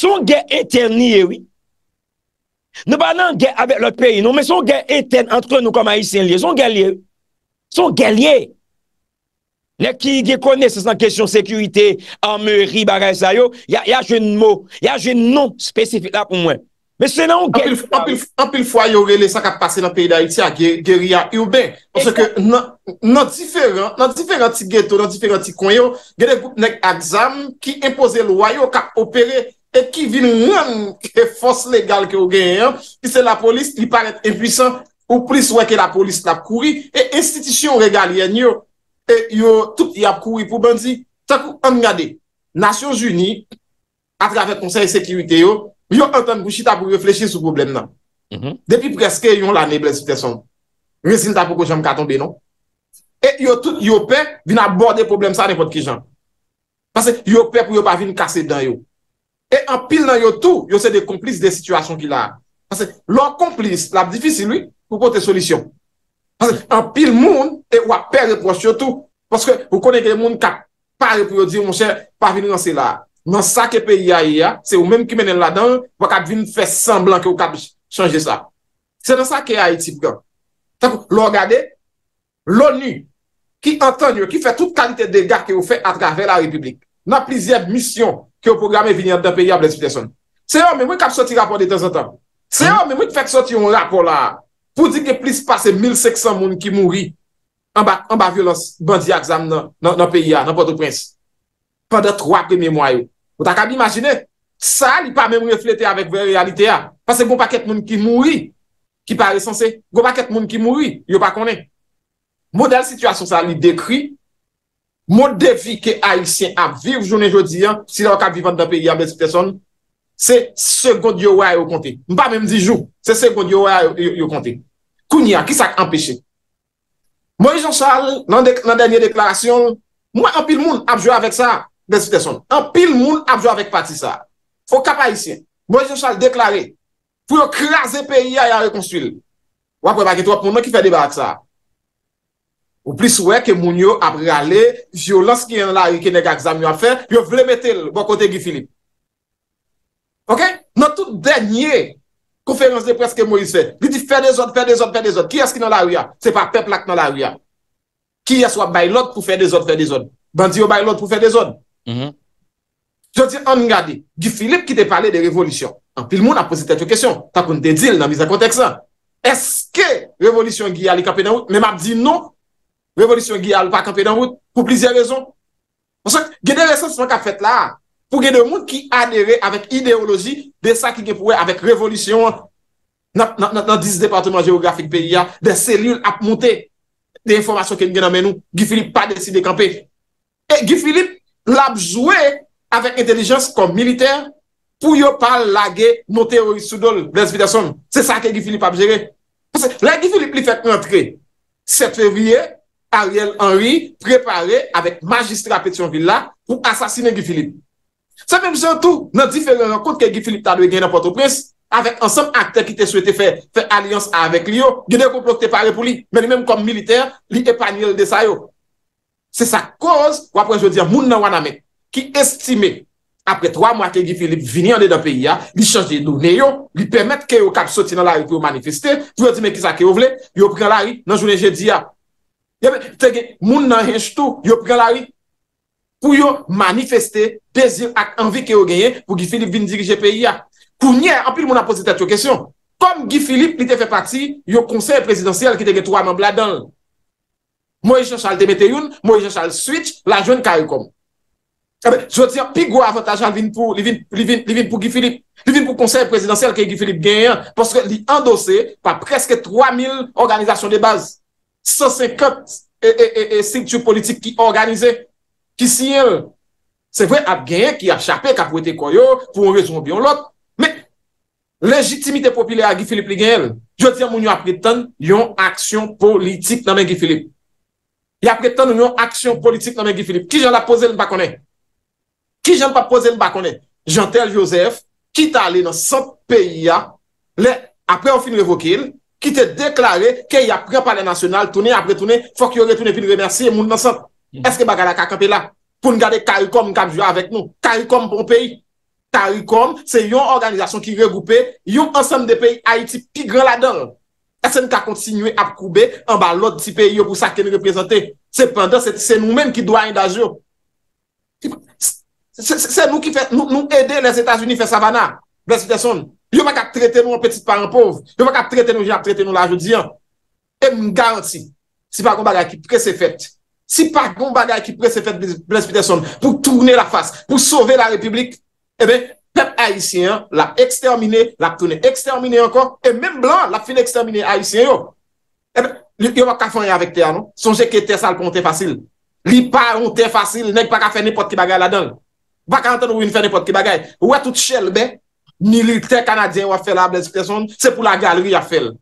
Son gen eten niyewi. Eh nou ba nan gen avèk lòt peyi nou, men son gen eten antre nou kom a isen liye. Son gen liye. Eh son gen liye. Lè ki gen kone se san kesyon sekurite, anme ri barè sa yo, ya jen nou, ya jen nou spesifik la pou mwen. Men se nan gen... Anpil fwa yo rele san ka pase nan peyi da iti a gen ri a yoube. Anpil fwa yo rele san ka pase nan peyi da iti a gen ri a yoube. E ki vin ouan ke fos legal ke ou gen yon, ki se la polis li paret impwisan, ou plis weke la polis la pou koui, e institisyon regal yon yo, e yo tout yon pou koui pou bandzi. Takou, an mngade, Nasyon Jouni, atrave konser sekirite yo, yo an tan bouchi ta pou reflechi sou problem mm-hmm. nan. Depi preske yon la nebrezite son. Rensin ta pou kou jom katonbe, non? E yo tout, yo pe, vin aborde problem sa nepot ki jan. Pase yo pe pou yo pa vin kase dan yo. E an pil nan yo tou, yo se de komplis de situasyon ki la. Pase, lor komplis, la bdifi si lui, pou pote solisyon. Pase, an pil moun, e wap perde poche yo tou. Pase, pou koneke moun ka pari pou yo di, mon chè, parvini nan se la. Nan sa kepe ya ya, se ou menm ki menen la dan, wakab vin fè semblan ke wakab chanje sa. Se nan sa ke a yi tip kan. Tako, lor gade, lor ni, ki an tan yo, ki fè tout kalite de gare ke yo fè at gare ve la republik. Nan plizyeb misyon. ki hmm. yo programe vini an dan peyi an bles piteson. Se yo, men mwen kap soti rapor de ten sentan. Se yo, men mwen fèk soti yon rapor la, pou di ke plis pase 1.500 moun ki mouri an ba violans bandi aksam nan peyi an, nan pote prins. Pande 3 peme mwayo. Ou takan m'imagine, sa li pa mwen reflete avèk vey realite ya. Pase go pa ket moun ki mouri, ki pare sanse, go pa ket moun ki mouri, yo pa konen. Model situasyon sa li dekri, Mou defi ke Haitien ap viv jounen joudi an, si la wak ap vivan nan peyi an, bèzi pèson, se sekond yo wè a yo konti. Mpa mèm di jou, se sekond yo wè a yo konti. Kouni an, kisak an pechi. Mwen Jean Charles, nan denye deklarasyon, mwen an pil moun ap jwa avèk sa, bèzi pèson, an pil moun ap jwa avèk pati sa. Fok ap Haitien, mwen Jean Charles deklaré, pou yo krasè peyi a ya rekonswil. Wap wè bagi to, wap mwen wè ki fè li bè ak sa. Ou plis wè ke moun yo ap râle, yo lans ki yon lari ki nega aksam yo ap fè, yo vle metè l bo kote Gifilip. Ok? Nan tout denye konferans de preske Moïse fè, li di fè de zon, fè de zon, fè de zon. Ki yas ki nan lari ya? Se pa peplak nan lari ya. Ki yas wap bay lòd pou fè de zon, fè de zon. Bandi yo bay lòd pou fè de zon. Yo ti an ngadi, Gifilip ki te pale de revolutyon. An pil moun ap posi tèt yo kèsyon. Ta kon te dil nan mizè konteks an. Es ke revolutyon gi yali kapè Révolution Gyal pa kampe dan route pou plizye rezon. Ponson, genè resons son ka fet la pou genè moun ki anere avèk ideologi de sa ki genè pou wè avèk révolution nan 10 departement géographik pe ya de selul ap monte de informasyon ken genè namen nou Gifilip pa desi de kampe. E Gifilip l ap zwe avèk intelijans kon militer pou yo pa lage no teoris sudol resvidason. Se sa ke Gifilip ap jere. Ponson, la Gifilip li fet rentre 7 februye Ariel Henry, prepare avèk magistra Petion Villa pou asasine Gifilip. Sa mèm zèntou, nan diferè renkont ke Gifilip tanwe gen nan porto pres, avèk ansèm akter ki te souwete fè fè alians avèk li yo, genè kouplok te pare pou li, meni mèm kom militer, li epanye l de sa yo. Se sa koz, wapre jwè diyan, moun nan wana men, ki estime, apre 3 mwa ke Gifilip vini an de da peyi ya, li chanj di nou ne yo, li pèmèt ke yo kap soti nan la ri pou manifestè, pou yo di men ki sa ke yo vle, Te gen, moun nan rejtou, yo pralari pou yo manifeste bezir ak anvi ke yo genye pou Gifilip vin dirije peyi ya. Pou nye, anpil moun aposite at yo kesyon. Kom Gifilip li te fe paksi yo konsey presidansyel ki te gen 3 man bladal. Moe jen chal temete yon, moe jen chal switch, la jwen ka yon kom. Sebe, sou ti an, pi gwa avantajan vin pou Gifilip. Li vin pou konsey presidansyel ki Gifilip genyen, poske li endose pa preske 3000 organizasyon de bazes. 150 stiktyou politik ki organize, ki sinyele. Se vwe ap genye ki ap chapè, ka pou ete koyo, pou mwen vwe zon byon lot. Men, legitimite popile a Gifilip li genyele, jote yon moun yon apretan, yon aksyon politik nan men Gifilip. Yon apretan yon yon aksyon politik nan men Gifilip. Ki jen la pose l bakone? Ki jen pa pose l bakone? Jantel Joseph, ki ta ale nan sot peya, apre an fin le vokil, apre an fin le vokil, ki te deklare ke y apre pale nasyonal, touni apre touni, fok yore touni pi l remersi, moun mm. nan san. Eske bagala ka kepe la, pou n gade Karikom n kap jwa avek nou. Karikom, bon peyi. Karikom, se yon organizasyon ki regoupe, yon ansem de peyi Haiti pi gran la don. SNK kontinwe ap koube, anba lot di peyi yo pou sa kemi represente. Se pendan, se nou men ki doan yon dajou. Se nou ki fè, nou edè les Etats-Unis fè savana. Blesse pite son. Yo wak ap treten nou an petit par an pov, yo wak ap treten nou jan ap treten nou la joudi an, e m garanti, si pa kon bagay ki prese fèt, si pa kon bagay ki prese fèt bles piteson, pou tourne la fass, pou sauve la republik, ebe, pep haisyen la ekstermine, la tourne ekstermine ankon, e men blan la fin ekstermine haisyen yo, ebe, yo wak ap fanyan vek te anon, sonje ke te sal kon te fasil, li pa kon te fasil, nek pa ka fè nipot ki bagay la don, wak anten ou yon fè nipot ki bagay, wè tout chel be, ni litre kanadyen wap fè la blèz fè son, se pou la galri bon bon non? a fè lè.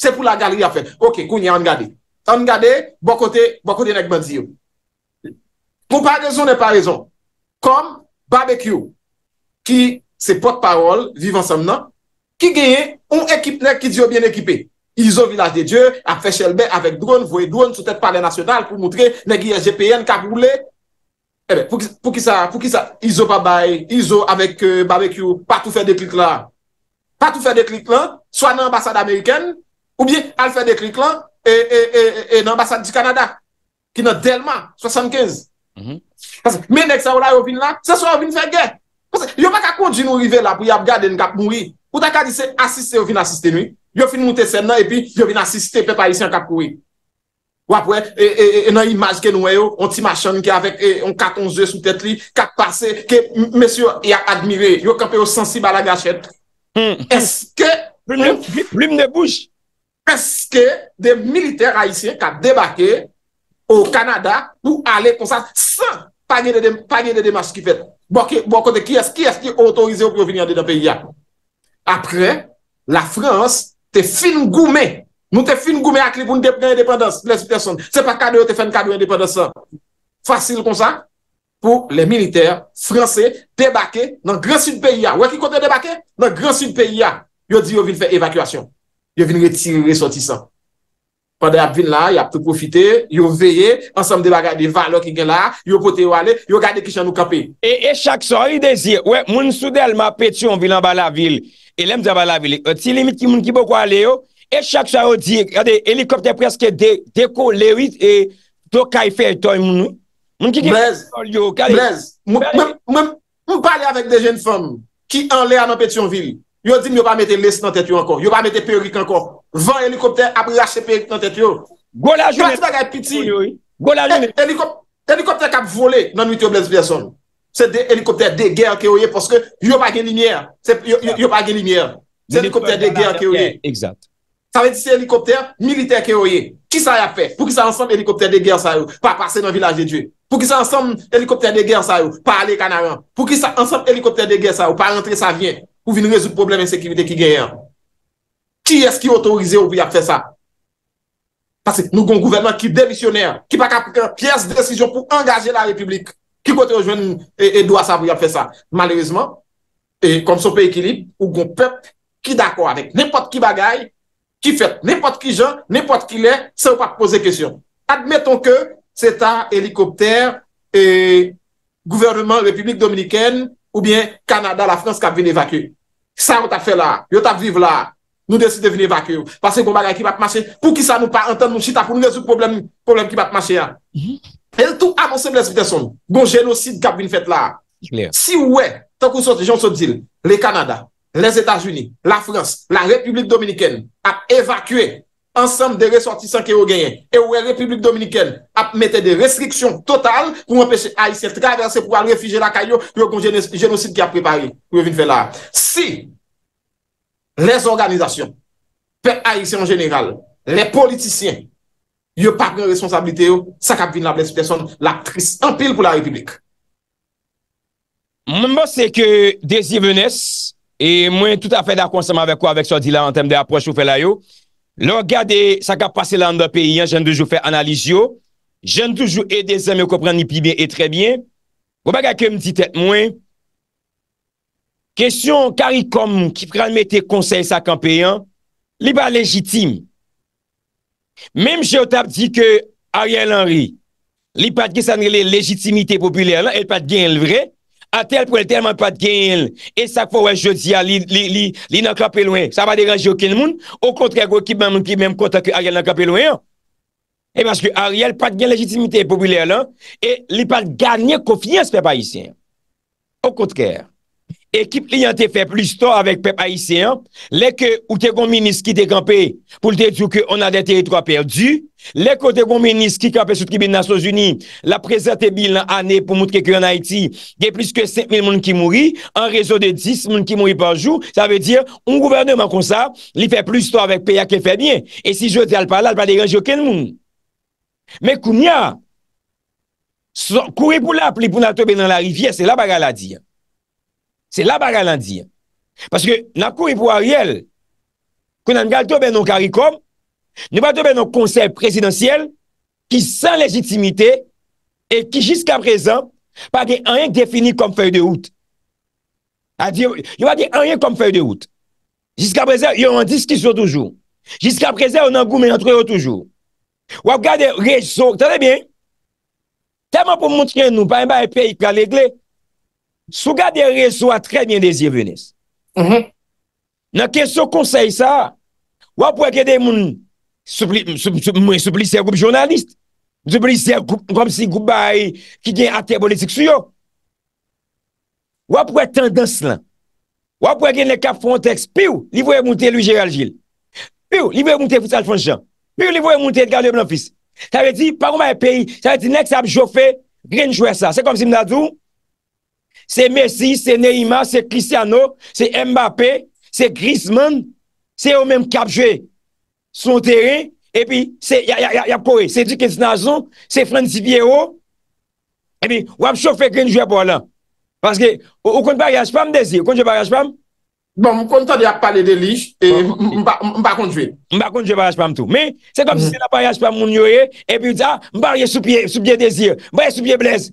Se pou la galri a fè lè. Ok, kou nye an gade. An gade, bokote, bokote nèk bèn ziyou. Pou pa rezon nè pa rezon. Kom, barbecue, ki se pot parol, viv ansam nan, ki geye, ou ekip nèk ki ziyou bien ekipè. Izo, village de Diyou, ap fè chèl bè, avèk drone, vwe drone, sou tèt pale nasyonal, pou moutre, nèk yè GPN, kak wou lè. Ebe, eh pou ki sa, pou ki sa, izo pabaye, izo avek euh, barbekyou, patou fè de klik la, patou fè de klik la, swa nan ambasade Ameriken, ou bie al fè de klik la, e, e, e, e, nan ambasade di Kanada, ki nan Delma, 75. Mènek mm-hmm. sa wala yo vin la, sa swa yo vin fè gè. Yo pa kakou di nou rive la pou yap gade nou kap moui, ou ta ka di se asiste yo vin asiste noui, yo fin moutè sè nan, epi yo vin asiste pepa yisi an kap koui. Ou apwe, e, e, e, e nan imaj ke nou e yo, an ti machan ki avek, an katonze sou tet li, ki ap pase, ki mesyo ya admire, yo kape yo sensib a la gachet. Es ke... Plume de bouche. Es ke de militer haisyen ki ap debake ou Kanada pou ale konsa san page de demas ki fet. Bo kote, ki es ki otorize ou provinyade nan peyi ya. Apre, la Frans te fin goume. Apre, Nou te fin goume akli pou nou depren independans. Se pa kade yo te fen kade yo independans sa. Fasil kon sa, pou le militer franse debake nan gran sud peyi ya. Ou e ki kote debake? Nan gran sud peyi ya. Yo di yo vin fè evakuasyon. Yo vin retiré son tisan. Pande ap vin la, yo ap te profite. Yo veye, ansam deba gade van lò ki gen la. Yo kote yo ale, yo gade kishan nou kape. E chak son yi dezi, moun sou del ma petyon vilan ba la vil. E lem di ba la vil, ti limit ki moun ki bo kwa ale yo. E chak sa ou di, gade, helikopter preske deko lewit e do ka ife etoy moun. Moun ki ke fè sol yo, gade. Blez, moun pale avèk de jen fòm ki an lè an anpet yon vil. Yo di m yon pa mette les nan tèt yo ankor. Yon pa mette pè yorik ankor. Van helikopter apri la chè pè yorik nan tèt yo. Gou la jounet. Gou la jounet. Helikopter kap vole nan wite yo blez blyason. Se de helikopter de gè an kè ouye poske yon pa gen linièr. Se de helikopter de gè an kè ouye. Exact. Sa ve di se helikopter militer ke oye. Ki sa yap fe? Pou ki sa ansanm helikopter de gen sa ou? Pa pase nan vilaj de dwe. Pou ki sa ansanm helikopter de gen sa ou? Pa ale kanaran. Pou ki sa ansanm helikopter de gen sa ou? Pa rentre sa vyen. Ou vi nou rezout problem ensekivite ki genyen. Ki eski otorize ou vi yap fe sa? Pase nou gon gouvernman ki devisyoner. Ki pa kapik an piyes desisyon pou angaje la republik. Ki kote ou jwen nou? E do a sa ou vi yap fe sa? Malerizman, e kom sope ekilib, ou gon pep ki dako avek. Nenpot ki bagay Ki fèt, nèpote ki jan, nèpote ki lè, se ou pa pose kèsyon. Admeton ke, se ta helikopter, euh, gouvernement, republik dominikèn, ou bien, Kanada, la France, kap vin evakü. Sa ou ta fè la, yo ta viv la, nou desi devin evakü, pase yon gomaga ki bat mache, pou ki sa nou pa antan nou chita, pou nou desi problem ki bat mache ya. Mm-hmm. El tou amonsen bles viteson, bon jen osid kap vin fèt la. Si ou wè, tankou sot dijon sot dil, le Kanada, les Etats-Unis, la France, la République Dominikène a évacué ensemble des ressortissants qui ont gagné et où la République Dominikène a metté des restrictions totales pour empêcher Haïtien de traverser pour aller réfugier la Kayo et au génocide qui a pris Paris. Si les organisations paient Haïtien en général, les politiciens n'ont pas pris responsabilité sa cabine la blesse personne, l'actrice impile pour la République. Moi, c'est que des Yéveness, E mwen tout a fè da konsèm avè kwa avèk sa di la an tem de apwè chou fè la yo. Lò gade sa ka pase la an da peyi an, jen toujou fè analiz yo. Jen toujou edè zè mè kòpren ni pi bè etre bè. Wè baga ke mdi tèt mwen. Kèsyon karikom ki franmète konsey sa ka peyi an, li ba legitim. Mèm jè otap di ke Aryen Lanry, li pat gè san gè le legitimite popyler lan, el pat gen l vrej. A tel pou el telman pat gen el, e sak fo wè jò di ya li nan kapè lwen, sa va deranji yo ken moun, o kontrèk wè kib nan moun kib mèm kontak ki Ariel nan kapè lwen. E baske Ariel pat gen legitimite e popüler lan, e li pat ganyan kofiyans pe pa isen. O kontrèk. Ekip li yante fè plis to avèk pep Aisyen, lek ou te goun minis ki dekampè pou l'de djou kè on adè teritro apèrdi, lek ou te goun minis ki kè apè sot kibè nan Sous-Uni, la prezè te bil nan anè pou mout kè kè yon Haiti, gè plis kè 7000 moun ki mouri, an rezo de 10 moun ki mouri parjou, sa vè dir, un gouverneman kon sa, li fè plis to avèk peyak ke fèmye, e si jote alpala, alpale genj yo ken moun. Mè koumya, kouy pou la pli pou nato bè nan la rivye, se Se la baga lan di. Paske nan kou ipou a riel, kou nan gal tobe nan karikom, nou ba tobe nan konsep presidensyel, ki san legitimite, e ki jiska prezant, pa de anyen defini kom fey de wout. A di, yo ba de anyen kom fey de wout. Jiska prezant, yo an dis ki sou toujou. Jiska prezant, yo nan gou menantre yo toujou. Ou ap gade rej sou, tan de bien, tan man pou moun trien nou, pa en ba e pey kwa legle, Sou gade reso a trebyen de zye vyenes. Mhm. Nan ke sou konsey sa, wapwe gede moun soupli, moun soupli, moun soupli se group jounalist, soupli se group, kom si group bay ki gen ate politik suyo. Wapwe tendans lan. Wapwe gen ne kap fronteks piw, li voye moun te Louis Gérald Gilles. Piw, li voye moun te François Jean. Piw, li voye moun te Edgar Leblanc Fils. Sa ve di, parouman e peyi, sa ve di, nek sa apjofè, grenjouè sa. Se kom si mnadoum, Se Mersi, se Nerima, se Cristiano, se Mbappé, se Griezmann, se yo menm kapjwe. Son teren, e pi, se yap kore, se Dik Etinazon, se Frantziviero. E pi, wap chow fe krenjwe pou ala. Paske, ou konjwe barajpam desi? Ou konjwe barajpam? Bon, m konjwa di ap pale de lij, e bon. m bakonjwe. M bakonjwe barajpam tou. Men, se konjwe mm-hmm. barajpam moun yoye, e pi, ah, m bakonjwe soubye desi, m bakonjwe soubye blèz.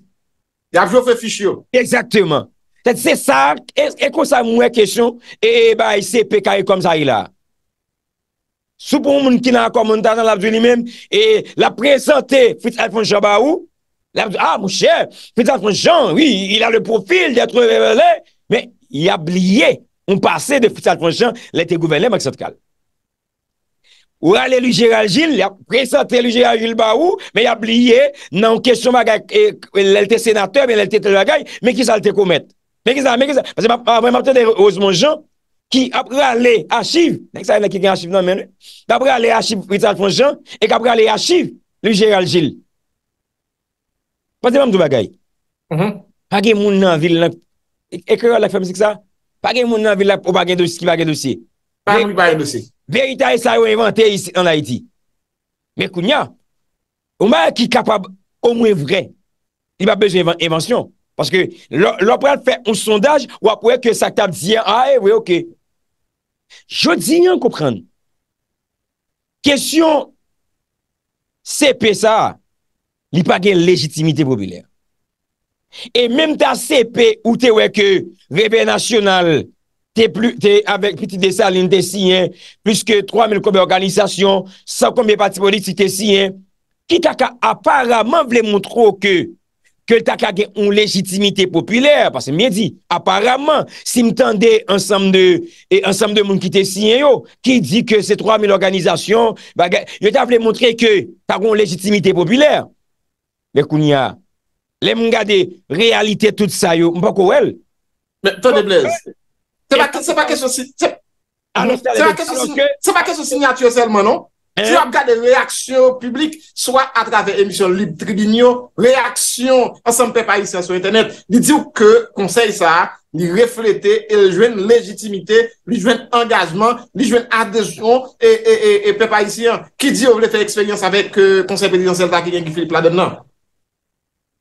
Y a kjo fe fichyo. Eksakteman. Tet se sa, eko sa mwen kesyon, e ba y se pekaye kom sa y la. Soubon moun ki nan akor moun danan la vdi li ah, men, e la prezante Fritz Alfonso Jean ba ou? La vdi, a mou chè, Fritz Alfonso Jean, oui, il a le profil, di atre vele, me y a blye. On pase de Fritz Alfonso Jean, l'été gouverne, me kset kal. Ou alè lui Gérald Gilles, ap presante lui Gérald Gilles ba ou, men ap liye nan kesyon bagay lèlte senateur, lèlte tel bagay, men ki sa lèlte koumet. Men ki sa, men ki sa. Mwen apte de Rosemont-Jean ki ap râ lè achive, nenk sa yon ak yon achive nan men, d'ap râ lè achive Brital-Fonjean ek ap râ lè achive lui Gérald Gilles. Pasè mèm d'ou bagay. Pagè moun nan vil lèp, ek rò lèk fèm sik sa, pagè moun nan vil lèp ou bagè dousi, ki bagè dousi. Pag Veritay e sa yon inventè yon la yi di. Merkoun ya. Oman ki kapab omwe vre. Li pa bezon invention. Paske lopran fè un sondaj wapwe ke sakta diye ae, ah, eh, wè ok. Jodi nyan koupran. Kesyon CP sa, li pa gen legitimite populè. E menm ta CP ou te wè ke VP nasyonal, te plu, te, avek piti de sa, lin te siyen, pluske 3000 koube organizasyon, 100 koube pati politik te siyen, ki taka aparamant vle moun tro ke, ke taka gen un legitimite populer, pase mwen di, aparamant, si mtande ansam de, e ansam de moun ki te siyen yo, ki di ke se 3000 organizasyon, yo ta vle moun tre ke, ta goun legitimite populer, me koun ya, le moun gade, realite tout sa yo, mpoko wel, ton e blez, Se pa kes yo signati yo selman non? Se pa kes yo signati yo selman non? Se pa kes yo signati yo selman non? Si yo ap gade reaksyon publik, swa atrave emisyon libtrelinyon, reaksyon ansan pe pa isyan sou internet, li di ou ke konsey sa, li reflete, li jwen legitimite, li jwen angajman, li jwen adesyon, e pe pa isyan. Ki di ou vle fè ekspeyans avè konsey euh, pèdizan selman ki genki Filip Ladon nan? Nan.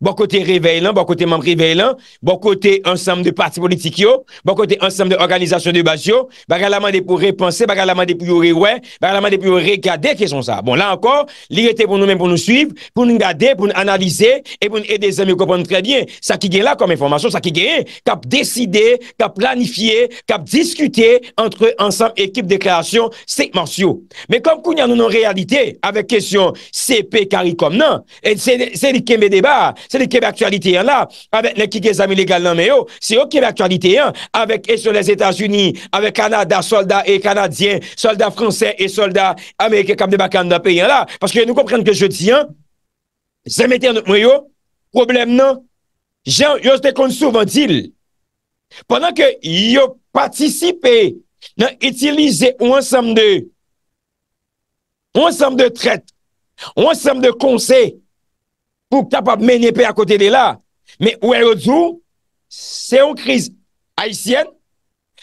Bo kote revellant, bo kote mem revellant, bo kote ansam de parti politik yo, bo kote ansam de organizasyon de basyo, ba gala mande pou repanse, ba gala mande pou yore we, ba gala mande pou yore regade, kè son sa. Bon, la ankor, lirite pou nou men pou nou suiv, pou nou gade, pou nou analize, et pou nou ede zemye ou kopan nou tre bien. Sa ki gen la kom informasyon, sa ki gen e, kap deside, kap planifiye, kap diskute entre ansam ekip de krelasyon, se morsyo. Men kom koun ya nou nan realite, avek kèsyon CP karikom nan, et se li keme deba, Se li kebe aktualite yon la, avek ne ki ge zami legal nan me yo, se yo kebe aktualite yon, avek e sou les Etats-Unis, avek Kanada, soldat e Kanadyen, soldat Fransè, e soldat Amerike, kamde bakan da pe yon la, paske nou komprende ke je di yon, zemete yon nou mwe yo, problem nan, jan yo zde kon sou van dil, pwennan ke yo patisipe, nan itilize ou ansam de, ou ansam de tret, ou ansam de konsey, Pouk ta pa menye pe a kote de la. Me ou e roadzou, se yon kriz haisyen,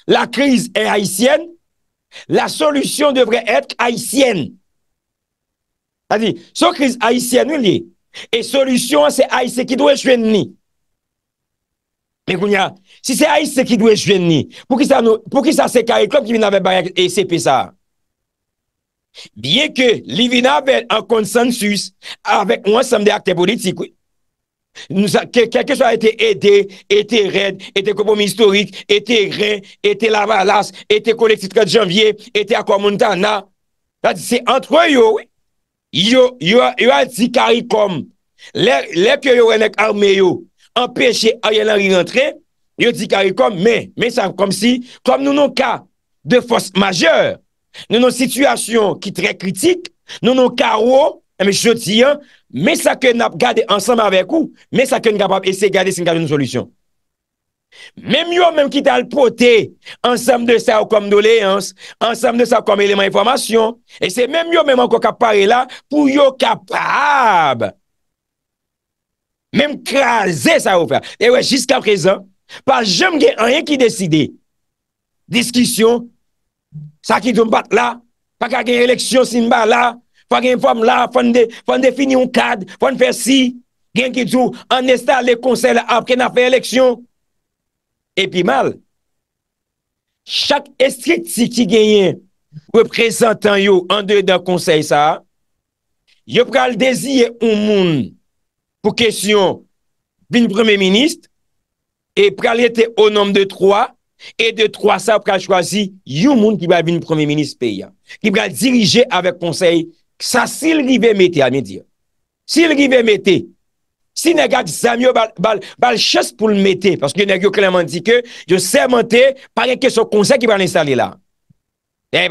la kriz e haisyen, la solusyon devre etk haisyen. Sa di, se yon kriz haisyen ou li, e solusyon se haisyen ki dwe jwen ni. Pe kounya, se se haisyen ki dwe jwen ni, pou ki sa se kare klop ki vin ave bari e sepe sa. Biye ke li vinabel an konsensus avèk mwen samde akte politik, nou sa, kekè so a ete edè, ete red, ete kopomi historik, ete ren, ete lavalas, ete kolektif kèd janvye, ete akwa moun tan na, la di se antwa yo, yo a di karikom, lèk yo renek arme yo, an peche a yon an rin rentre, yo di karikom, men, men sa kom si, kom nou non ka de fos majeur, Nou nou situasyon ki tre kritik, nou nou karwo, mè sa ken ap gade ansanm avèk ou, mè sa ken kapab ese gade sen gade nou solisyon. Mèm yo mèm ki tal potè, ansanm de sa ou kom doleans, ansanm de sa ou kom eleman informasyon, ese mèm yo mèm anko kapare la, pou yo kapab, mèm krasè sa ou fè. E wè, jiska prezan, pa jom gen anye ki deside, diskisyon, Sa ki doun bat la, pa ka genye leksyon sin ba la, pa genye fom la, fonde fini yon kad, fonde fè si, genye ki doun anestal le konsey la apke na fè leksyon, epi mal. Chak estrit si ki genyen, wè prezentan yo an dey da konsey sa, yo pral dezye yon moun pou kesyon bin premè minist, e pral yete o nom de troa, E de 300 pral chwazi You moun ki pral vin promey minis peya Ki pral dirije avek konsey Sa sil rive mette a mi dir Sil rive mette Sinagat zamyo bal ches pou l mette Paske yon agyo klaman di ke Yon semente pareke so konsey Ki pral installe la E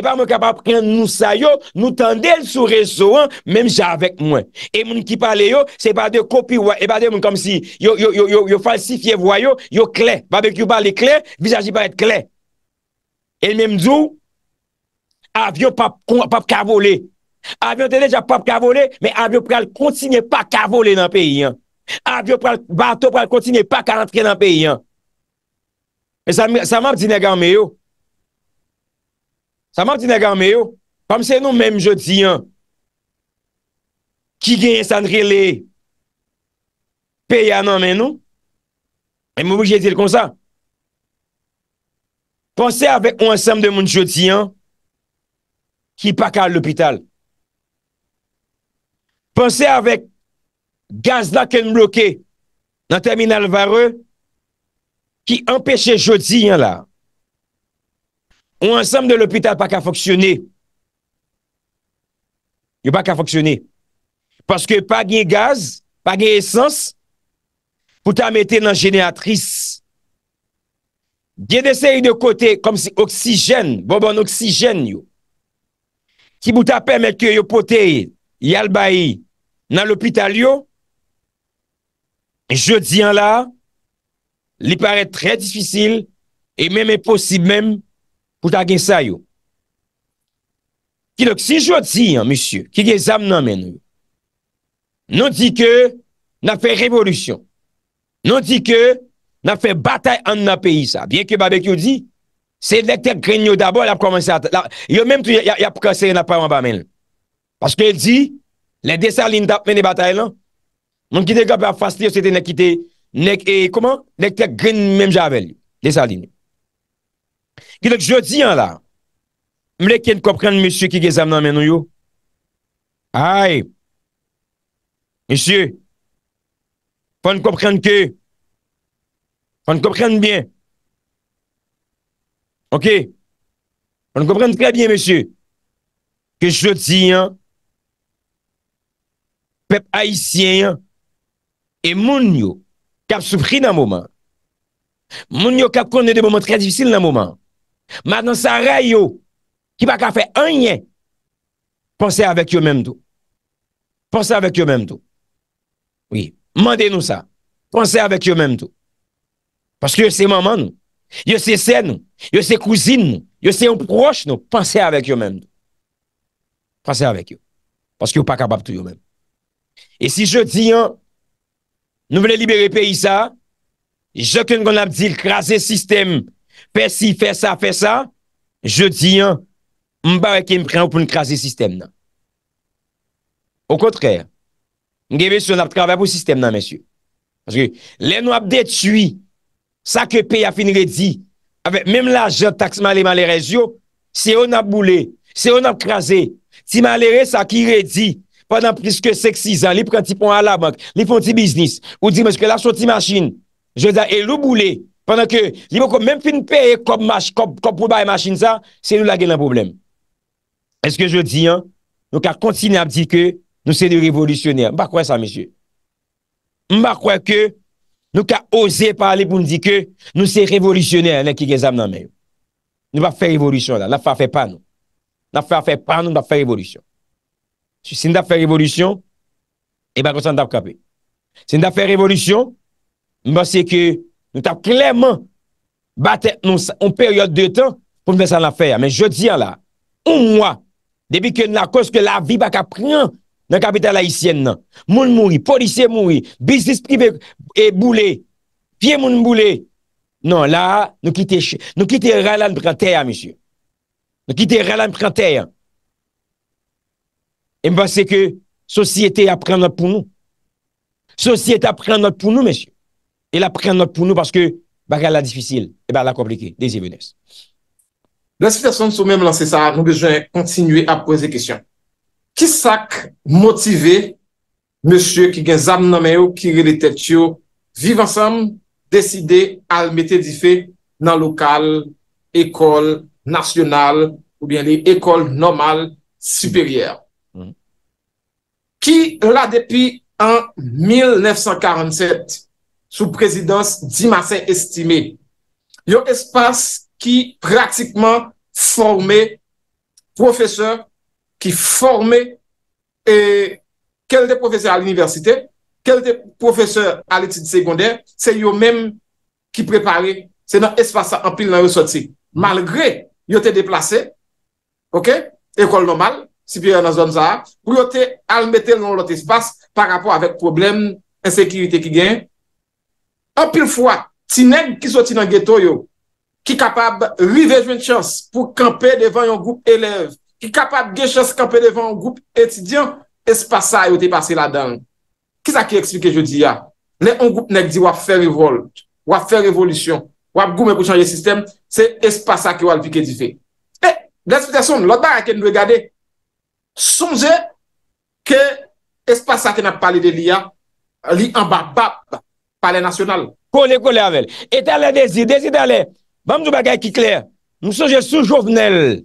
pa mwen kapap kwen nou sayo, nou tendel sou reso an, menm javek mwen. E mwen ki pale yo, se pa de kopi, e pa de mwen kom si, yo falsifiye voyo, yo kle. Babek yo pale kle, vizaji pa et kle. El menm zou, avyo pap kavole. Avyo te deja pap kavole, men avyo pral kontinye pa kavole nan peyi an. Avyo pral, bato pral kontinye pa karantre nan peyi an. E sa mwen di negan me yo. Saman ti negan me yo, pam se nou menm jodi yan, ki gen yon sanri le, pe ya nan men nou, en mou mou jedil kon sa, panse avèk ou ansem de moun jodi yan, ki pakal l'opital. Pansè avèk gaz la ken blokè, nan terminal vare, ki empèche jodi yan la. Ou ansanm de l'hôpital pa ka foksyonè. Yo pa ka foksyonè. Paske pa gen gaz, pa gen esans, pou ta mette nan geniatris. Gen desè yon kote, kom si oksijèn, bobon oksijèn yo. Ki pou ta pèmèk yo pote yal bai nan l'hôpital yo, je diyan la, li pare trè disfisil, e mèm e posib mèm Pouta gen sa yo. Ki lak si jodi an, monsye, ki gen zam nan men yo. Non di ke nan fe revolusyon. Non di ke nan fe batay an nan peyi sa. Bien ke babek yo di, se lek te gren yo d'abo, yo menm tou yap kase nan pavan ba men. Paske el di, le desaline tap men de batay lan, moun ki dekab ap fasti yo, se te nekite, eh, nek te gren menm javel, desaline yo. Kilek jodi an la. Mleke yon kopren monsye ki ge zam nan men nou yo. Ae. Monsye. Fon kopren ke. Fon kopren bien. Ok. Fon kopren kre bien monsye. Kilek jodi an. Pep aisyen an. E moun yo. Kap soufri nan mouman. Moun yo kap konne de mouman tre difisil nan mouman. Man nan sa ray yo, ki pa ka fe anyen, panse avèk yo mèm do. Pance avèk yo mèm do. Oui, mande nou sa. Pance avèk yo mèm do. Paske yo se maman nou. Yo se sen nou. Yo se kouzin nou. Yo se yon proche nou. Pance avèk yo mèm do. Pance avèk yo. Paske yo pa kabab tou yo mèm. E si je di, nou vene libere pe isa, je ken kon ap di l krasè sistem Pè si fè sa fè sa, je di yon, mbè wè ki mpren wè pou nkrasi sistem nan. Ou kontrè, mgebe sou nan ap travè pou sistem nan, mèsyou. Mwenche, lè nou ap detuy, sa ke pe ya fin redi, avè, mèm la jòt taks man lè man lè rejyo, se yon ap boulè, se yon ap krasè, ti man lè re sa ki redi, panan priske seksizan, li pranti pon a la bank, li fon ti biznis, ou di mwenche ke la choti masjin, je di, e lou boulè, Pendan ke li mwen kon men fin peye kop mou ba e machin sa, se nou la gen nan problem. Eske je di an, nou ka kontine ap di ke nou se de revolutioner. Mba kwen sa, mesye. Mba kwen ke nou ka ose pale pou nou di ke nou se revolutioner lè ki gen zam nan mè. Nou va fè revolution la. Nafè a fè pan nou. Nafè a fè pan nou, nou va fè revolution. Si nou da fè revolution, e eh bago san da fè kapè. Si nou da fè revolution, mba se ke Nou tap klerman batè nou an peryode de tan pou mwen fè san la fè. Men jò diyan la, ou mwa, debi ke nan koske la vi bak apren nan kapital la isyen nan. Moun mouri, polisye mouri, bisis pribe e boule, fye moun boule. Nan la, nou kite chè, nou kite rè lan pran tè ya, mesyou. Nou kite rè lan pran tè ya. E mwen fè se ke, sosyete apren nan pou nou. Sosyete apren nan pou nou, mesyou. e la pren not pou nou, paske bakal la difisil, e ba la komplike, desi mènes. La situasyon sou mèm lan se sa, nou bejwen kontinuè ap wèze kèsyon. Kisak motive, mèsyè ki gen zam nan mèyo, ki re le tètyo, viv ansam, deside al metè di fè, nan lokal, ekol, nasyonal, ou bien li, ekol nomal, siperyèr. Ki la depi an 1947, sou prezidans Dimasen estimé. Yo espase ki pratikman formé, profeseur ki formé, kelle de profeseur al universite, kelle de profeseur al etide sekondè, se yo mèm ki preparé, se nan espase ampli nan yon soti. Malgré, yo te deplase, ok, ekol nomal, si pi yon nan zon za ap, pou yo te almete nan lot espase pa rapò avèk problem, ensekirite ki geny, Opil fwa, ti neg ki soti nan geto yo, ki kapab rivejwen chos pou kampe devan yon goup elev, ki kapab ge chos kampe devan yon goup etidyan, espasa yo te pase la dang. Ki sa ki eksplike jodi ya? Ne yon goup neg di wap fe revolte, wap fe revolisyon, wap goup me pou chanje sistem, se espasa ki walpike di fe. E, desi fwa tason, lot ba ake nou e gade, soumze ke espasa ki nap pale de li ya, li anbap bap, Parle nasyonal. Kone kone avel. E talen dezi, dezi talen. Bamdou bagay ki kler. Msoje sou jovenel.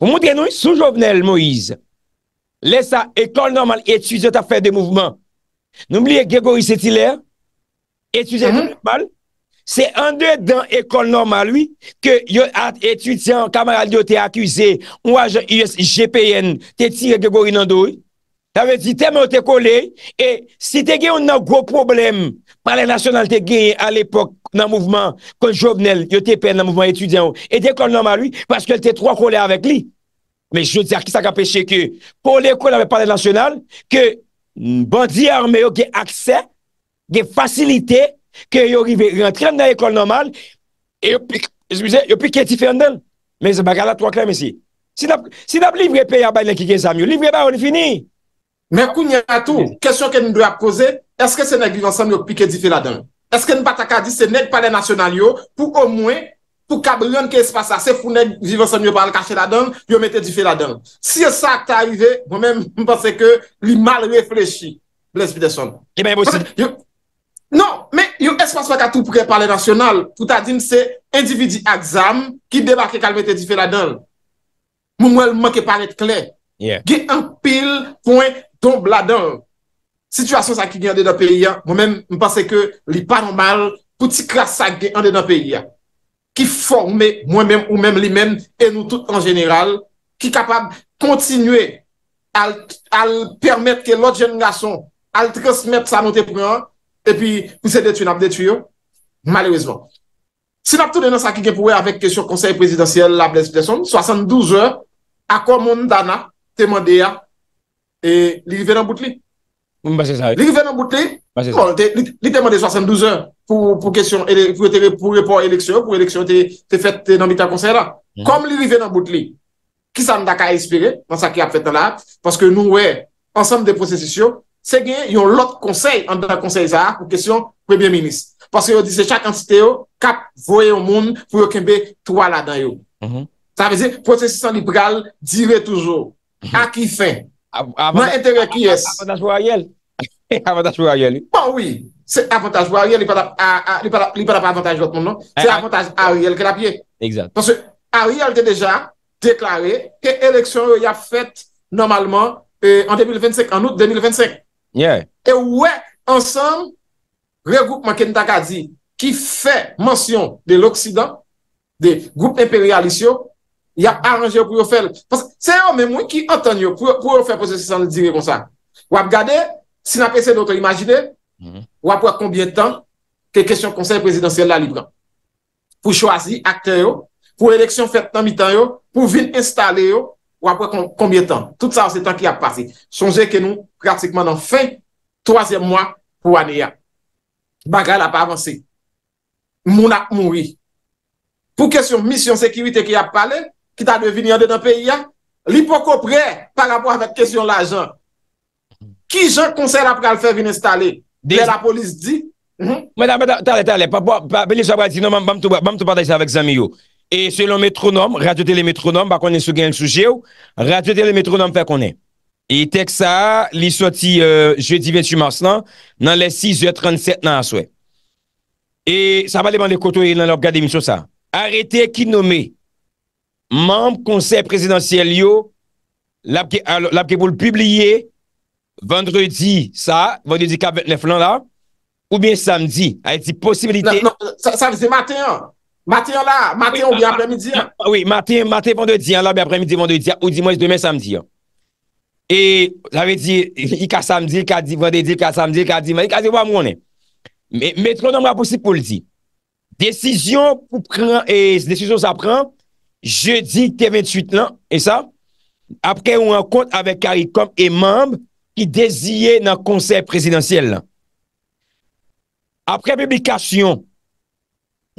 Mwou mwenye nou sou jovenel, Moise. Lesa ekol normal etuize ta fè de mouvman. Nou mblie Gregoris etilè. Etuize mm-hmm. nou mwenye pal. Se an de dan ekol normal, oui, ke yo at etuizen kamaral yo te akuse, ou aje USGPN, te ti Gregoris nan doi. Tèmè ou tè kolè, e si tè gen yon nou gwo problem, pale nasyonal tè gen yon al epok nan mouvman konjobnel, yon tè pen nan mouvman etudyan ou, e tè kol normal ou, paske lè tè tro kolè avèk li. Men jou tè akisak apèche ke, pou lè kol avè pale nasyonal, ke mm, bandi arme yo gen akse, gen fasilite, ke yo rive rentren nan ekol normal, e yo pik, esmize, yo pik eti fèndel. Men zè bagala tro krem esi. Si nap livre pe yon baynen ki gen zami, livre ba ou li fini. Men kou nye atou, kesyon ke nou dwe ap pose, eske se neg vivansam eh yo pike di fe la den? Non, eske nou batakadise neg pale nasyonal yo, pou o mwen, pou kablion ke espasa, se foun neg vivansam yo pale kache la den, yo mete di fe la den. Si yo sa ak ta arive, mwen mwen mwase ke li mal refleshi. Bles bideson. E bè yon bousi. Non, men yo espasa katou pou ke pale nasyonal, pou ta din se endividi aksam, ki debake kalmete di fe la den. Mwen mwen mwen ke pale et kle. Ye. Ge an pil pou en... Don bladan, sitwasyon sa ki gen an de nan peyi, mwen men mpase ke li panon mal pou ti krasa gen an de nan peyi, ki forme mwen men ou men li men en ou tout an general, ki kapab kontinue al permette ke lot jen nga son al transmette sa note pran e pi pou se detuyon ap detuyon, malewizman. Sinap tou denan sa ki gen pou we avek kesyon konsey presidansyel la bles pleson, sasandouz ou, akon moun dana temande ya E li rive nan bout li. Li rive nan bout li, bon, li teman de 72 an pou repor eleksyon, pou eleksyon te fèt nan mitakonsey lan. Mm. Kom li rive nan bout li, ki sa nan da ka espire, nan sa ki ap fèt nan la ap, paske nou wè, ansanm de prosesisyon, se gen yon lot konsey an dan konsey za ap pou kesyon prebien minis. Paske yo dise, chak antite yo, kap voye yon moun pou yo kembe twa la dan yo. Mm-hmm. Sa veze, prosesisyon liberal dire toujou. Mm-hmm. A ki fèn? Avantage voyel Avantage voyel Bon oui, c'est avantage voyel Li para pas avantage l'autre monde non? eh, C'est eh. avantage aviel Aviel de deja Deklaré que eleksyon y a fête Normalement euh, en début En août 2025 Et ouais, ensemble Le groupe Makenit Akadji Qui fait mention de l'Occident De groupe imperialistio Y ap aranje yo pou yo fèl. Se yo men mwen ki anten yo pou yo fèl pou se se san le dire kon sa. Wap gade, si na pese louto imagine, wap wap konbien tan ke kèsyon konsey presidansyèl la libre. Pou chwazi akte yo, pou eleksyon fèl tan mitan yo, pou vin installe yo, wap wap konbien tan. Tout sa wase tan ki ap pase. Sonje ke nou pratikman an fin 3è mwa pou ane ya. Bagal ap avanse. Moun ap mouni. Pou kèsyon misyon sekirite ki ap pale, wap wase. ki ta devini an de nan peyi an, li pou kopre par rapport vat kesyon la jan. Ki jan konsey la pral fe vin installe? De la polis di? Mwen a, mwen a, talè, talè, mwen te pataj sa vek zami yo. E selon metronom, radyotele metronom, bako ne sou gen souje ou, radyotele metronom fe konen. E teksa li soti euh, jeudi 28 mars nan, nan le 6 je 37 nan aswe. E sa vali ban le koto e nan lop gade miso sa. Arrete ki nomi, Mamp, konser, prezidentiel yo, l'apke pou l'publiye, vendredi sa, vendredi ka 29 lan la, ou bien samdi, ay di posibilite... Non, non, sa vize matin an, matin an la, matin ou bien apremidi an. Ah, oui, matin, matin, vendredi an la, bien apremidi vendredi an, ou diman, demen samdi an. E, j'ave di, yi ka samdi, yi ka di vendredi, yi ka samdi, yi ka di mandi, yi ka di waman an. Me, metronan mga posib pou l'di. Desisyon pou pren, e desisyon sa pren, Jeudi, tè 28 lan, e sa, apre ou an kont avè Karikom e mamb ki dezye nan konser prezidentiel lan. Apre publikasyon,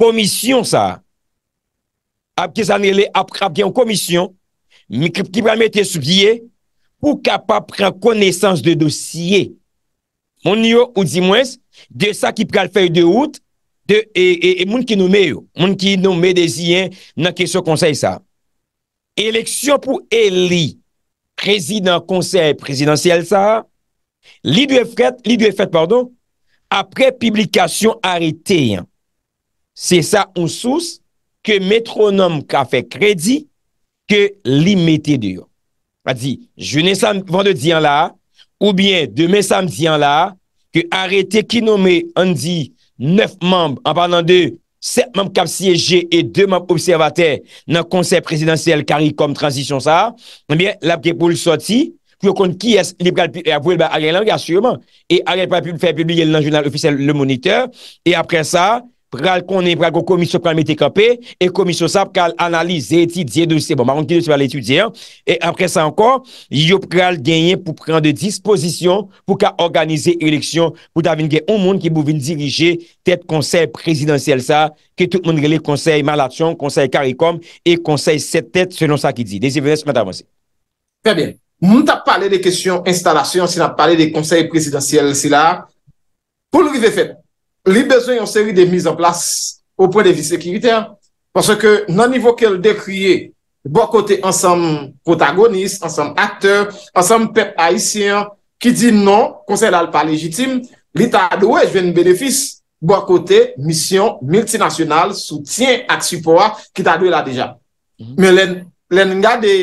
komisyon sa, apke zanile apre apke an komisyon, mi krip ki pral mette soubye pou kapap pran konesans de dosye. Mon nyo ou di mwens, de sa ki pral fèy de out, E, e, e moun ki nou me yo, moun ki nou me de ziyen nan kesyo konsey sa. Eleksyon pou Eli, prezident konsey prezidentiyel sa, li dwe fred, li dwe fred pardou, apre publikasyon areteyen. Se sa ou sous, ke metronom ka fe kredi, ke li mette diyo. Pa di, june sam vande diyan la, ou bien deme sam diyan la, ke arete ki nou me an di... 9 memb en parlant de 7 memb kap siyeje e 2 memb observatey nan konsey presidansyel kari kom transisyon sa, anbyen, eh la pke pou l soti, pou yo kont ki es liberal, apou el ba agen langa, asyouman, e agen pa pou l fè publik el nan jounal ofisyel le moniteur, e apren sa... pral konen, pral kon komisyon pral metikapè, e komisyon sa pral analize, eti diye dosye, bon, maron ki dosye pral etudyen, e apre sa ankon, yo pral genye pou pran de disposisyon pou ka organize eleksyon, pou ta vin gen un moun ki bou vin dirije tet konsey presidansyel sa, ke tout moun gen le konsey malaksyon, konsey karikom, e konsey setet, selon sa ki di. Desi venes, mwen ta avansi. Pe bien. Moun ta pale de kesyon instalasyon, si nan pale de konsey presidansyel si la, pou lou vi ve feb li bezwen yon seri de miz an plas opre de vi sekirite. Paske nan nivou ke l dekriye, bo kote ansam protagoniste, ansam akteur, ansam pep haisyen, ki di nan konsey dal pa legitime, li ta adwe jwen benefis bo kote misyon multinasyonal soutyen ak supoa ki ta adwe la deja. Men mhm. len nga de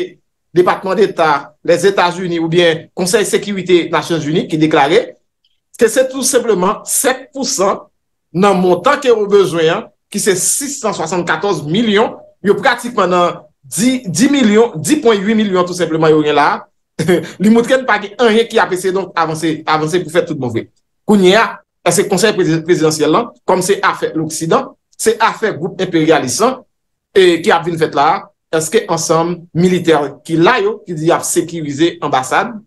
departement d'Etat, les Etats-Unis ou bien konsey sekirite Nations Unies ki deklaré, ke se tout sepleman 7% nan montan ke ou bejwen, ki se 674 milyon, yo pratik man nan 10 milyon, 10.8 milyon tout sepleman yo gen la, li moutken pa ki enye ki apese avanse pou fet tout mouvre. Bon Kou nye a, e se konsey prezidentiel lan, kom se a fe l'Oksidan, se a fe group imperialisan, e ki ap vin fet la, eske ansam militer ki la yo, ki di ap sekirize ambasade,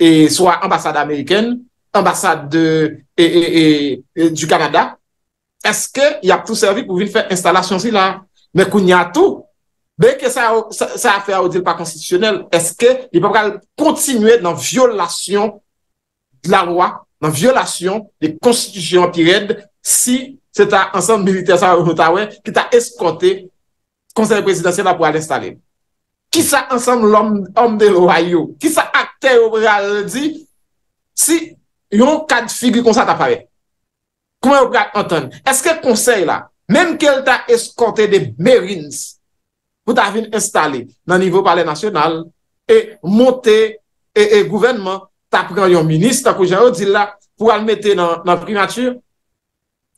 e swa ambasade Ameriken, ambassade du Kanada, eske y ap tou servi pou vin fè installasyon si la? Mè koun y a tou? Bè ke sa a fè a odil pa konstitisyonel, eske y pa pral kontinuè nan violasyon la loa, nan violasyon de konstitisyon pi red si se ta ansan milite sa Rotaryen ki ta eskote konsenre prezidansyen la pou alestale. Ki sa ansan l'om de l'Ohayou? Ki sa akte ou pral di? Si... yon kade figi kon sa ta pare. Kouen ou kade anton? Eske konsey la, menm ke el ta eskante de merins pou ta vin installe nan nivou pale nasyonal e monte e, e gouvenman, ta pren yon minis, ta koujen ou di la pou al mette nan primatur?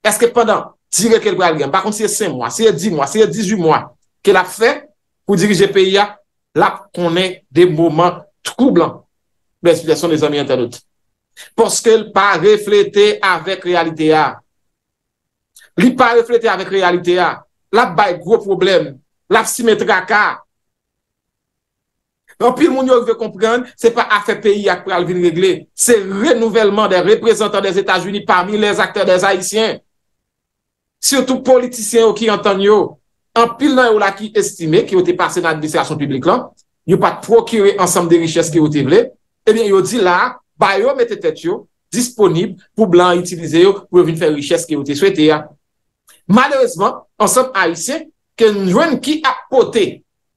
Eske padan, tire kel kwa al gen, bakon siye 5 mwa, siye 10 mwa, siye 18 mwa, ke la fe pou dirije PIA, la konen de mouman tkou blan. Ben, sila son de zami internet. Poske l pa reflete avèk realite a. Li pa reflete avèk realite a. La baye gro problem. La simetra ka. An pil moun yo l vè komprende, se pa a fè peyi ak pral vin regle. Se renouvellman de reprezentant des Etats-Unis parmi les akter des haïsien. Siyotou politisyen ou ki anton yo. An pil nan yo la ki estime, ki yo te pase nan administrasyon publik lan, yo pat prokire ansam de riches ki yo te vle, e bien yo di la, ba yo mette tet yo disponib pou blan itilize yo pou yo vin fè richès ki yo te souete ya. Malèresman, ansèm alise, ken jwen ki ap pote,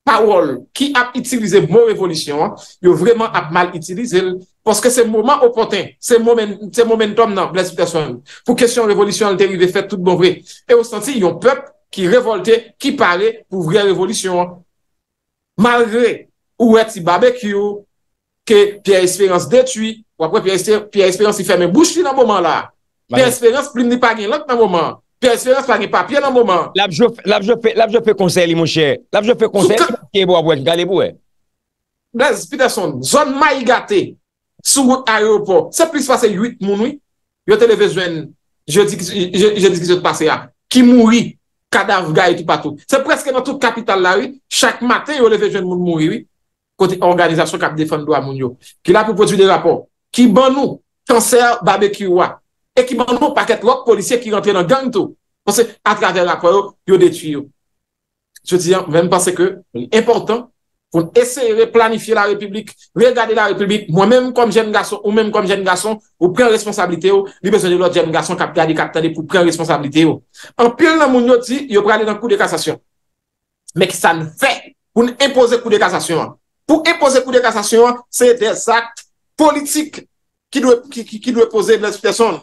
pawol, ki ap itilize bon revolisyon, yo vreman ap mal itilize, porske se mouman opote, se moumen tom nan blan sitasyon, pou kesyon revolisyon, al teri de fè tout bon vre. E o stansi, yon pep ki revolte, ki pale pou vre revolisyon. Malgré ou eti babek yo, ke Pierre-Espérance detuye, wakwe piye esperyansi ferme. Bouchi nan mouman la. Piye esperyansi plim ni pagin lant nan mouman. Piye esperyansi pagin papye nan mouman. Labjou fè konsey li mouchè. Labjou fè konsey li mouchè. Kè bo avwèk, gale bo wè. Blèz, pide son, zon ma yi gate, sou aropo, se plis fase yuit moun wè, yote leve zwen, je di ki zot pase ya, ah. ki mouri, kadav ga eti patou. Se preske nan tout kapital la wè, chak mate yo leve zwen moun mouri wè, kote organizasyon kap defan do a moun yo, ki la pou pot ki ban nou kanser babekirwa e ki ban nou paket lop polisye ki rentre nan gangto pou se atraver lakwa yo, yo detu yo jwot diyan, mwen mpase ke mwen important pou nese planifi la republik, regade la republik mwen menm konm jen gason ou menm konm jen gason ou pren responsabilite yo li bezon de lot jen gason kapitani kapitani pou pren responsabilite yo an pil nan moun yo ti yo prene nan kou de kasasyon mek sa nfe pou n'impose kou de kasasyon pou impose kou de kasasyon se de sakte politik ki dwe pose bles person.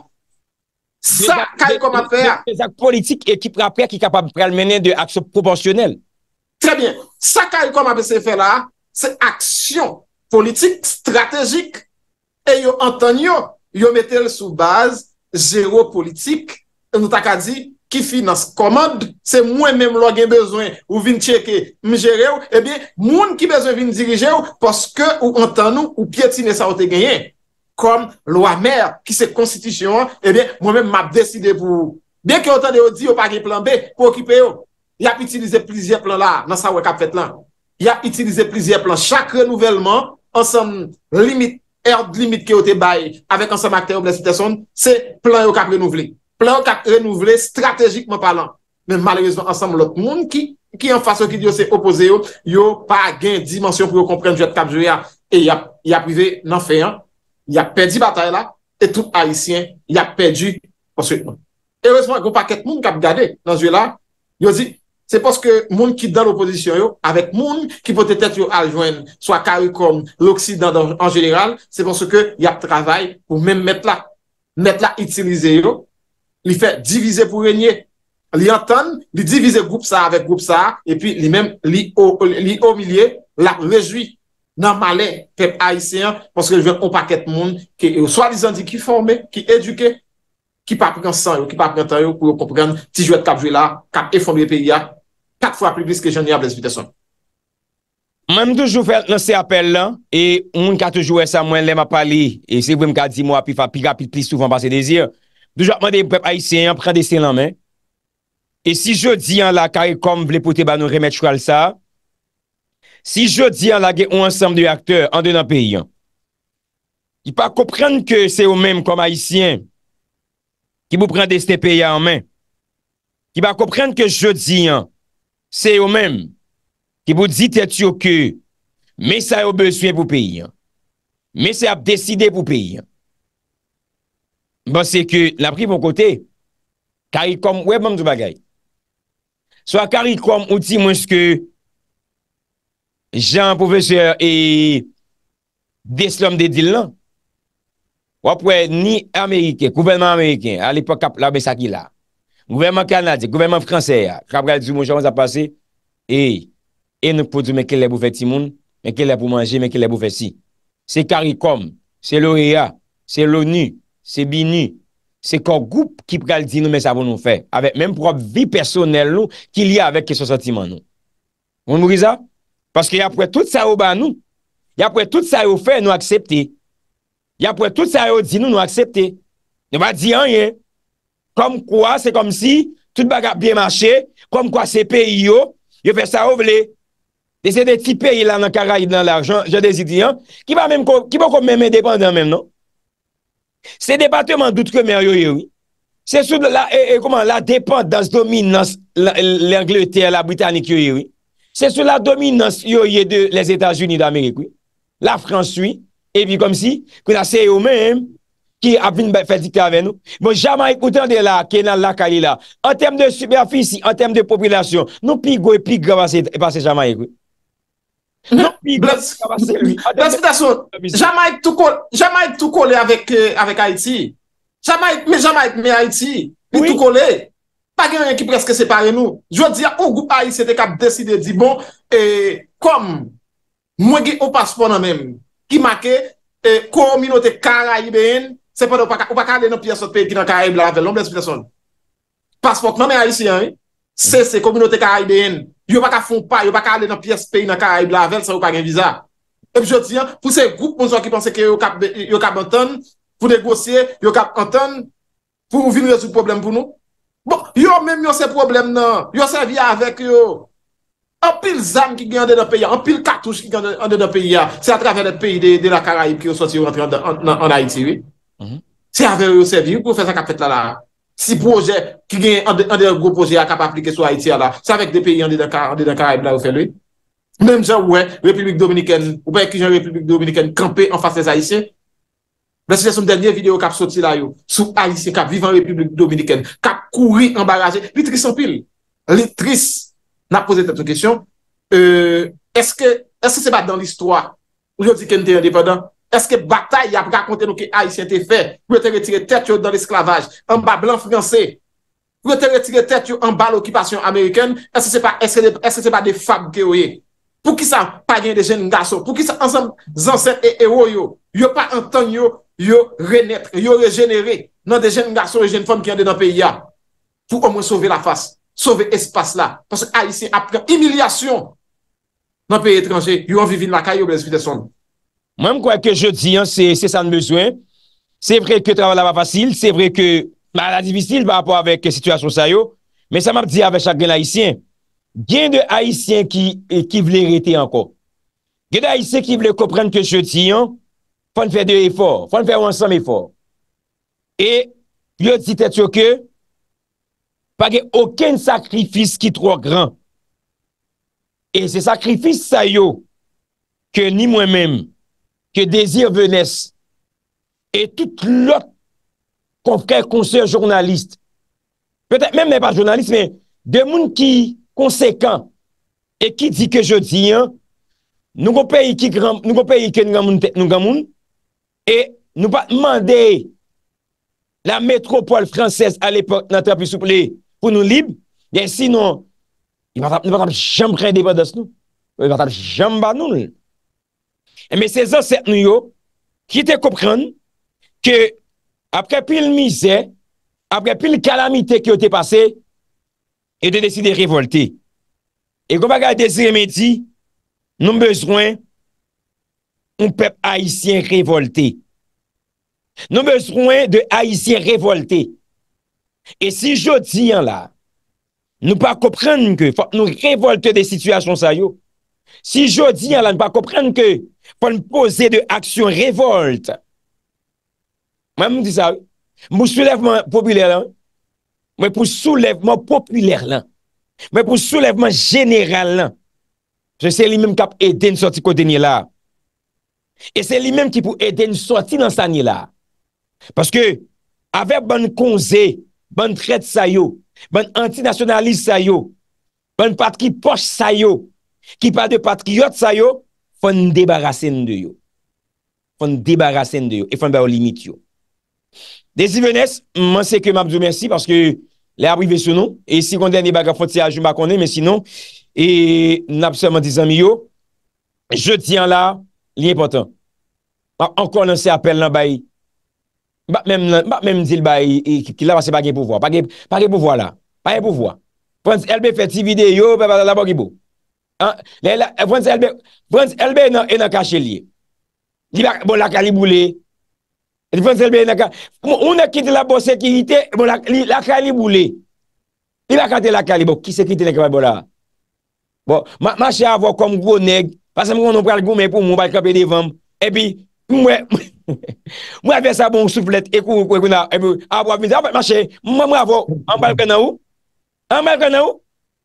Sa ka yon kom a fe a. Zak politik e ki pre apre ki kapab pre almenen de aksyon proponsyonel. Tre bien, sa ka yon kom apre se fe la, se aksyon politik strategik, e yo antonyo, yo metel sou baz, jero politik, nou tak a di... Ki finans komand, se mwen menm lo gen bezwen ou vin cheke mjere ou, e eh bie moun ki bezwen vin dirije ou, poske ou an tan nou ou piye tine sa o te genyen. Kom lo amèr ki se konstitisyon, e eh bie mwen menm map deside pou ou. Ben ki an tan de ou di ou pa gri plan B, pou ou kipe yo. Ya ki itilize plizye plan la nan sa wè kap fèt lan. Ya ki itilize plizye plan. Chak renouvellman, an san limit, erd limit ki yo te bayi, avèk an san makten ou blè sitè son, se plan yo kap renouvelli. plan kak renouvle strategikman palan. Men malerizman ansam lot moun ki, ki an fasyon ki diyo oh, se opoze yo, oh, yo pa gen dimensyon pou yo komprende jòt kap jò ya, e ya privé nan feyan, ya pedi batay la, e tout haïsien, ya pedi poswitman. E resman, yo pa ket moun kap gade nan jò la, yo di, se poske moun ki dan l'oposisyon yo, avèk moun ki potetet yo aljwen, so a karikom, l'Oksidan en jeneral, se poske ya travay pou men metla, metla itilize yo, li fè divize pou renyè, li anton, li divize group sa, avek group sa, epi li mèm, li omilie, la rejwi, nan male, pep aisyen, ponske jwen kompa ket moun, ki ou swa li zan di ki fòmè, ki eduke, ki pa preken san yo, ki pa preken tan yo, pou yo kompreken, ti jwèt kap jwè la, kap e fòmè pe ya, kak fòmè priblis ke jwè nye ablesi piteson. Mèm dou jwè fè lansè apèl lan, e moun kate jwè sa mwen lèm apali, e se mwen mga di Doujwa apman de pou pep Aisyen pren de stèl anmen. E si jodi an la ka e kom vle pou te ban nou remè chou al sa. Si jodi an la ge ou ansanm de akteur an de nan peyi an. Ki pa koprenn ke se ou menm kom Aisyen. Ki pou pren de stèl peyi anmen. Ki pa koprenn ke jodi an. Se ou menm. Ki pou di te tsyo ke. Me sa ou beswen pou peyi an. Me sa ap deside pou peyi an. Bon, se ke la pri bon kote, karikom, wè bon mdou bagay. So a karikom, ou ti mwen se ke jan profeseur e deslom de dil nan, wap wè ni Amerike, kouvenman Amerike, alipo kap la besakila, kouvenman Kanade, kouvenman Fransè, krap gwa di mwen joun mwen sa pase, e, e nou pou di mwen ke le pou fè ti moun, mwen ke le pou manje, mwen ke le pou fè si. Se karikom, se l'OREA, se l'ONU, Se bini, se kon goup ki pral di nou men sa voun nou fe, avèk menm prop vi personel nou, ki li avèk ke so sentiman nou. Moun mou riza? Paske ya pouè tout sa ou ban nou. Ya pouè tout sa ou fe nou aksepte. Ya pouè tout sa ou di nou nou aksepte. Nou va di an yen. Kom kwa, se kom si, tout bagap biye mache, kom kwa se pe yo, yo fe sa ou vle. De se de ti pe yo la nan kara yo nan l'ajan, yo de si di an, ki pou kon mè mè depan nan mèm nou. Se departement doutremer yo yoy, se sou la e, e, depandans dominans l'Angleterre, la Britannique yo yoy, se sou la dominans yo yoy de les Etats-Unis d'Amérique, la France yoy, e pi kom si, kou na se yo men, ki ap vin fè diktè avè nou, bon jamay koutan de la, ki nan la kalila, an tem de superfici, an tem de populasyon, nou pi goy, pi goy, pas se jamay yoy. Non, non, Jama euh, bon, et tou kole avèk Haiti Jama et mi Haiti Mi tou kole Pa gen yon yon ki preske separe nou Jwa di ya ou gou Haiti se de kap deside Di bon, kom Mwen ge ou paspon nan men Ki make, kominote Karaibèn Separe ou pa kande yon piye sot pe Ki nan Karaibèn Paspon nan men Haiti Si yon yon Se se, kominote Karaybe en, yo pa ka fonpa, yo pa ka ale nan piyes peyi nan Karaybe lavel sa ou pa gen viza. Epi je ti an, pou se group moun son ki panse ki yo ka bantan, pou negosye, yo ka bantan, pou ouvin yon sou problem pou nou. Bon, yo menm yo se problem nan, yo se viya avek yo. An pil zan ki gen an de nan peyi an, an pil katouche ki gen an de nan peyi an, se a travèl de peyi de la Karaybe ki yo sou si yo rentre an Haiti. Se a veyo yo se vi, yo pou fèz an kapet la la. si proje ki genye an de yo grou proje a kap aplike sou Haiti a la, sa vek de peyi an de Dakar a e bla ou felwe. Menm sa ouwe, Republik Dominikene, oube ekijan Republik Dominikene, kampe an face Zahise. Ben se jese soum denye video kap soti la yo, sou Zahise kap, vivan Republik Dominikene, kap kouri an baraje. Litris an pil, litris nan pose tato kèsyon, eske se ba dan l'histoire, oujou di ken te yon depenant? Eske bata y ap rakonte nou ki Aisyen te fe, pou ete retire tet yo dan esklavaj, an ba blan franse, pou ete retire tet yo an ba l'okipasyon Ameriken, eske se pa de fab kè ouye. Pou ki sa pa gen de jen nga son, pou ki sa ansem zansen e ewo yo, yo pa anten yo, yo renetre, yo regenere nan de jen nga son, de jen fom ki yande nan peyi ya. Pou anmen sove la fase, sove espase la, pwese Aisyen apre imilyasyon nan peyi etranje, yo anvivi lakay yo brez fide son. Mwen m kwa ke je di an, se sa n bezwen. Se vre ke travala pa fasil, se vre ke ma la divisil pa apwa avek situasyon sa yo. Men sa m ap di avek chak gen haisyen. Gen de haisyen ki vle rete anko. Gen de haisyen ki vle kopren ke je di an, fwa n fe de efor, fwa n fe wansam efor. E, yo ditet yo ke, pa gen oken sakrifis ki tro gran. E se sakrifis sa yo, ke ni mwen menm, ke Dezir Venès, et tout l'autre concrè conseil journaliste, peut-être même n'est pas journaliste, mais de moun ki konsekant et ki di ke je di, nou ko peyi ki nou gamoun, et nou pa mende la métropole fransez a l'époque, pou nou libe, gen si nou, nou pa ta jambanou, nou pa ta jambanou, Mè se zan sèp nou yo, ki te koupran, ke apre pil mizè, apre pil kalamite ki yo te pase, e de desi de revolte. E kon pa gaya desi remè di, nou bezwen, nou pep haisyen revolte. Nou bezwen de haisyen revolte. E si jò di an la, nou pa koupran mè ke, fòk nou revolte de situasyon sa yo, Si jodi yon lan pa kopren ke Pan pose de aksyon revolte Mwen mwen di sa Mwen pou soulevman popüler lan Mwen pou soulevman popüler lan Mwen pou soulevman general lan Se se li menm kap ede nsoti kode nye la E se li menm ki pou ede nsoti nan sa nye la Paske ave ban konze Ban tred sayo Ban antinasyonalize sayo Ban patki poche sayo Ki pa de patri yot sa yo, fon debar asen de yo. Fon debar asen de yo, e fon ba ou limit yo. De zi venes, man se ke mab zou mersi, parce ke la abri ve sou nou, e si kon den e baga fote se ajou mba konen, men sinon, e nab seman dizan mi yo, je tiyan la, li e potan. Ankon nan se apel nan bayi, bat menm dil bayi, e ki la vase bagen pou vwa, bagen pou vwa la, bagen pou vwa. Fon elbe fete vide yo, la bagen pou vwa. Frans Elbe Frans Elbe e nan kache li Di bak, bon lakali boule Di Frans Elbe e nan kache Ou ne kit la bo sekirite Bon lakali boule Di bak kante lakali bo, ki sekirite ne kapal bo la Bon, mase avok Kom gwo neg, pasem gwo nou pral gwo me Pou moun balkan pe devan E pi, mwen Mwen ve sa bon souflet E pou avok Mwen avok, mwen balkan nou Mwen balkan nou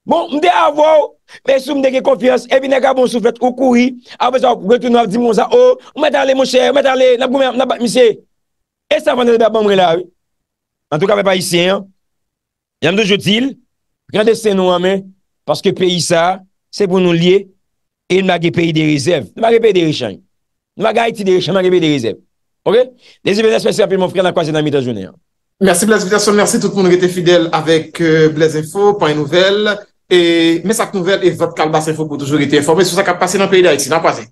Mwen de avok mè sou mdè gè konfians, e binè gè bon souflet, ou kouy, a vè zò, gè toun nou av di moun zan, oh, ou mè talè moun chè, ou mè talè, mè talè monsè, e sa vè nan dè bè bè mwen la, an tou kè mè pa isè, yam dè joutil, rèndè sè nou amè, paske peyi sa, se pou nou liye, e mè gè peyi de rizèv, mè gè peyi de rizèv, mè gè a iti de rizèv, mè gè peyi de rizèv, ok, dezi vè nè spè si E mensak nouvel e vat kalbase fokou toujou gite informe sou sa kap pase nan peyi da eti, nan pwaze.